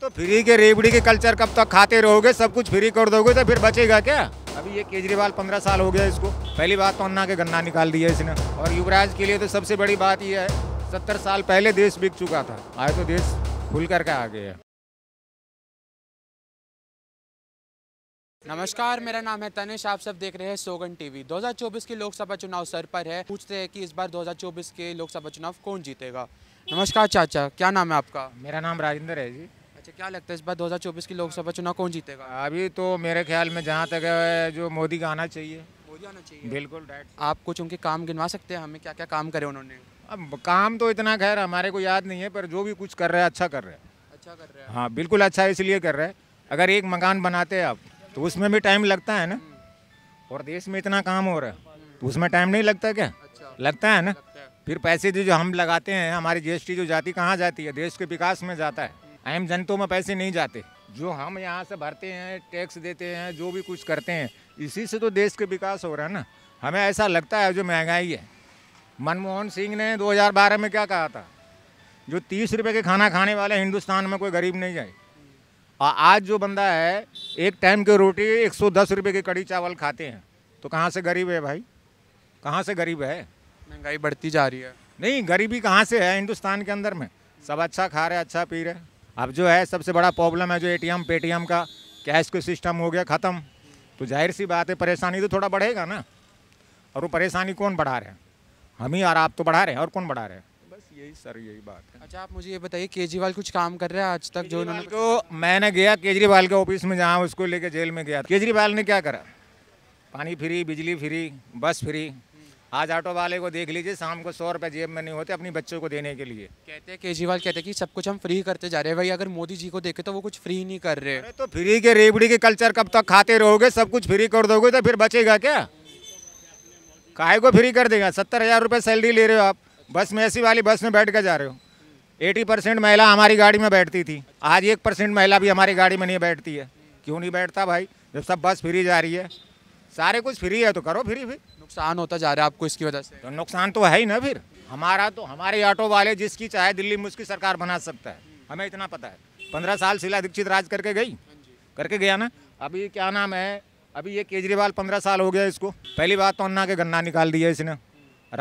तो फ्री के रेबड़ी के कल्चर कब तक खाते रहोगे सब कुछ फ्री कर दोगे तो फिर बचेगा क्या अभी ये केजरीवाल पंद्रह साल हो गया इसको पहली बात तो अन्ना के गन्ना निकाल दिया इसने और युवराज के लिए तो सबसे बड़ी बात यह है सत्तर साल पहले देश बिक चुका था आज तो देश खुल करके आ गया नमस्कार मेरा नाम है तनिष आप सब देख रहे हैं सोगन टीवी 2024 के लोकसभा चुनाव सर पर है पूछते हैं कि इस बार 2024 के लोकसभा चुनाव कौन जीतेगा नमस्कार चाचा क्या नाम है आपका मेरा नाम राजेंद्र है जी अच्छा क्या लगता है इस बार 2024 की लोकसभा चुनाव कौन जीतेगा अभी तो मेरे ख्याल में जहाँ तक है जो मोदी का आना चाहिए मोदी आना चाहिए बिल्कुल डायरेक्ट आप कुछ उनके काम गिनवा सकते हैं हमें क्या क्या काम करे उन्होंने अब काम तो इतना खैर हमारे को याद नहीं है पर जो भी कुछ कर रहे हैं अच्छा कर रहे हैं अच्छा कर रहे हैं हाँ बिल्कुल अच्छा इसलिए कर रहे हैं अगर एक मकान बनाते हैं आप तो उसमें भी टाइम लगता है ना हम्म। और देश में इतना काम हो रहा है तो उसमें टाइम नहीं लगता क्या अच्छा। लगता है ना लगता है। फिर पैसे जो हम लगाते हैं हमारी जीएसटी जो जाती कहाँ जाती है देश के विकास में जाता है अहम जनतों में पैसे नहीं जाते जो हम यहाँ से भरते हैं टैक्स देते हैं जो भी कुछ करते हैं इसी से तो देश के विकास हो रहा है ना हमें ऐसा लगता है जो महंगाई है मनमोहन सिंह ने 2012 में क्या कहा था जो तीस रुपये के खाना खाने वाले हिंदुस्तान में कोई गरीब नहीं जाए और आज जो बंदा है एक टाइम की रोटी एक सौ दस रुपये की कड़ी चावल खाते हैं तो कहाँ से गरीब है भाई कहाँ से गरीब है महंगाई बढ़ती जा रही है नहीं गरीबी कहाँ से है हिंदुस्तान के अंदर में सब अच्छा खा रहे अच्छा पी रहे अब जो है सबसे बड़ा प्रॉब्लम है जो एटीएम पेटीएम का कैश का सिस्टम हो गया ख़त्म तो जाहिर सी बात है परेशानी तो थोड़ा बढ़ेगा ना और वो परेशानी कौन बढ़ा रहे हैं हम ही और आप तो बढ़ा रहे हैं और कौन बढ़ा रहे हैं बस यही सर यही बात है अच्छा आप मुझे ये बताइए केजरीवाल कुछ काम कर रहे हैं आज तक जो उन्होंने तो मैंने गया केजरीवाल के ऑफिस में जहाँ उसको लेके जेल में गया केजरीवाल ने क्या करा पानी फ्री बिजली फ्री बस फ्री आज ऑटो वाले को देख लीजिए शाम को सौ रुपए जेब में नहीं होते अपनी बच्चों को देने के लिए कहते हैं केजरीवाल कहते हैं कि सब कुछ हम फ्री करते जा रहे हैं भाई अगर मोदी जी को देखे तो वो कुछ फ्री नहीं कर रहे तो फ्री के रेबड़ी के कल्चर कब तक खाते रहोगे सब कुछ फ्री कर दोगे तो फिर बचेगा क्या काहे को फ्री कर देगा सत्तर हज़ार रुपये सैलरी ले रहे हो आप बस में ऐसी वाली बस में बैठ कर जा रहे हो एटी परसेंट महिला हमारी गाड़ी में बैठती थी आज एक परसेंट महिला भी हमारी गाड़ी में नहीं बैठती है क्यों नहीं बैठता भाई जब सब बस फ्री जा रही है सारे कुछ फ्री है तो करो फ्री फिर नुकसान होता जा रहा है आपको इसकी वजह से तो नुकसान तो है ही ना फिर हमारा तो हमारे ऑटो वाले जिसकी चाहे दिल्ली में उसकी सरकार बना सकता है हमें इतना पता है पंद्रह साल शिला दीक्षित राज करके गई करके गया ना अभी क्या नाम है अभी ये केजरीवाल पंद्रह साल हो गया इसको पहली बात तो अन्ना के गन्ना निकाल दिया इसने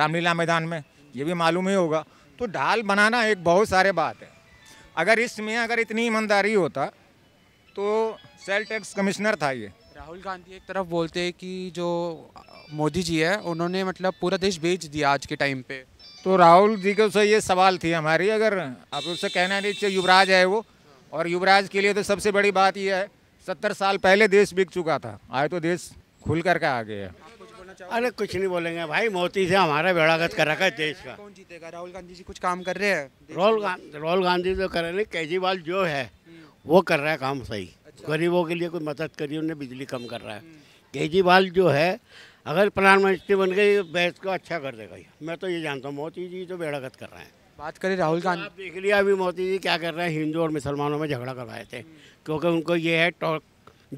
रामलीला मैदान में ये भी मालूम ही होगा तो ढाल बनाना एक बहुत सारे बात है अगर इसमें अगर इतनी ईमानदारी होता तो सेल टैक्स कमिश्नर था ये राहुल गांधी एक तरफ बोलते हैं कि जो मोदी जी है उन्होंने मतलब पूरा देश बेच दिया आज के टाइम पे तो राहुल जी को से ये सवाल थी हमारी अगर आप उससे कहना नहीं चाहिए युवराज है वो और युवराज के लिए तो सबसे बड़ी बात यह है सत्तर साल पहले देश बिक चुका था आए तो देश खुल करके आ गया अरे कुछ नहीं बोलेंगे भाई मोदी से हमारा बेड़ागत कर रखा है देश का कौन जीतेगा राहुल गांधी जी कुछ काम कर रहे हैं राहुल राहुल गांधी तो कर रहे केजरीवाल जो है हम्म। वो कर रहा है काम सही अच्छा। गरीबों के लिए कोई मदद करी उन्हें बिजली कम कर रहा है हम्म। केजरीवाल जो है अगर प्रधानमंत्री बन गए बहस को अच्छा कर देगा मैं तो ये जानता हूँ मोदी जी तो बेड़ागत कर रहे हैं बात करें राहुल तो गांधी आप देख लिया अभी मोदी जी क्या कर रहे हैं हिंदू और मुसलमानों में झगड़ा करवाए थे क्योंकि उनको ये है टॉक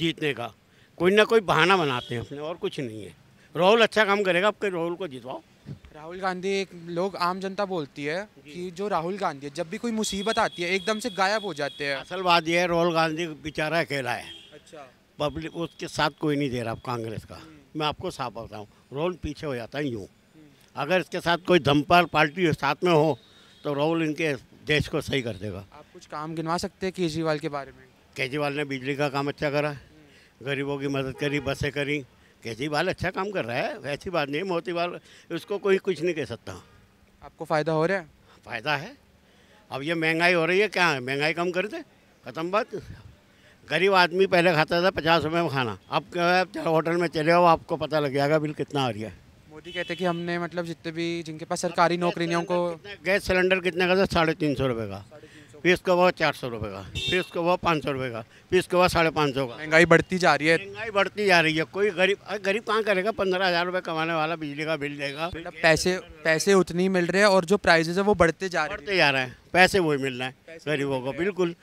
जीतने का कोई ना कोई बहाना बनाते हैं अपने और कुछ नहीं है राहुल अच्छा काम करेगा आपके राहुल को जितवाओ राहुल गांधी एक लोग आम जनता बोलती है कि जो राहुल गांधी है जब भी कोई मुसीबत आती है एकदम से गायब हो जाते हैं असल बात यह है राहुल गांधी बेचारा अकेला है अच्छा पब्लिक उसके साथ कोई नहीं दे रहा कांग्रेस का मैं आपको साफ बताऊँ रोल पीछे हो जाता है यूँ अगर इसके साथ कोई धमपाल पार्टी साथ में हो तो राहुल इनके देश को सही कर देगा आप कुछ काम गिनवा सकते हैं केजरीवाल के बारे में केजरीवाल ने बिजली का काम अच्छा करा गरीबों की मदद करी बसें करी केजरीवाल अच्छा काम कर रहा है ऐसी बात नहीं मोतीवाल उसको कोई कुछ नहीं कह सकता आपको फ़ायदा हो रहा है फ़ायदा है अब ये महंगाई हो रही है क्या है महंगाई कम कर दे ख़त्म बात गरीब आदमी पहले खाता था पचास रुपये में खाना अब क्या है होटल में चले जाओ आपको पता लग जाएगा बिल कितना आ रहा है मोदी कहते हैं कि हमने मतलब जितने भी जिनके पास सरकारी नौकरी नहीं उनको गैस सिलेंडर कितने का था साढ़े तीन सौ रुपये का फिर उसके बाद चार सौ रुपये का फिर उसके बाद पाँच सौ रुपये का फिर उसके बाद साढ़े पाँच सौ का महंगाई बढ़ती जा रही है महंगाई बढ़ती जा रही है कोई गरीब गरीब कहाँ करेगा पंद्रह हज़ार रुपये कमाने वाला बिजली का बिल देगा मतलब पैसे पैसे उतनी मिल रहे हैं और जो प्राइजेज है वो बढ़ते जा रहे बढ़ते जा रहे हैं पैसे वही मिल रहे हैं गरीबों को बिल्कुल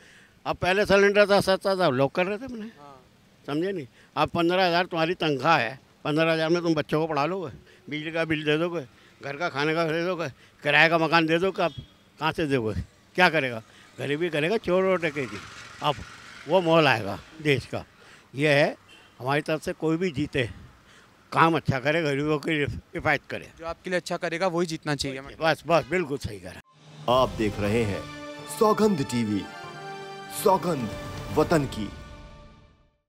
अब पहले सिलेंडर था सस्ता था लोग कर रहे थे अपने हाँ। समझे नहीं अब पंद्रह हज़ार तुम्हारी तनख्वाह है पंद्रह हज़ार में तुम बच्चों को पढ़ा लोगे बिजली का बिल दे दोगे घर का खाने का दे दोगे किराए का मकान दे दोगे आप कहाँ से दोगे क्या करेगा गरीबी करेगा चोर और डकेगी अब वो मॉल आएगा देश का ये है हमारी तरफ से कोई भी जीते काम अच्छा करे गरीबों की हिफायत करे जो आपके लिए अच्छा करेगा वही जीतना चाहिए बस बस बिल्कुल सही करा आप देख रहे हैं सौगंध टीवी सौगंध वतन की